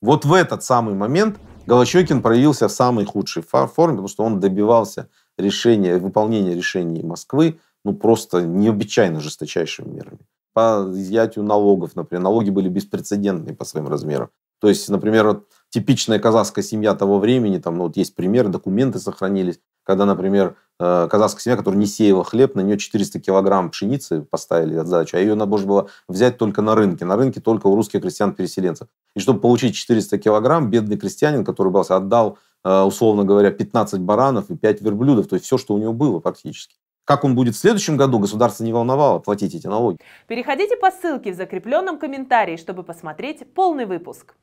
Вот в этот самый момент Голощекин проявился в самой худшей форме, потому что он добивался решения, выполнения решений Москвы ну просто необычайно жесточайшими мерами. По изъятию налогов, например. Налоги были беспрецедентные по своим размерам. То есть, например, вот типичная казахская семья того времени, там ну, вот есть пример, документы сохранились, когда, например, э, казахская семья, которая не сеяла хлеб, на нее 400 килограмм пшеницы поставили от задачи, а ее надо было взять только на рынке, на рынке только у русских крестьян-переселенцев. И чтобы получить 400 килограмм, бедный крестьянин, который был, отдал, э, условно говоря, 15 баранов и 5 верблюдов, то есть все, что у него было практически. Как он будет в следующем году, государство не волновало платить эти налоги. Переходите по ссылке в закрепленном комментарии, чтобы посмотреть полный выпуск.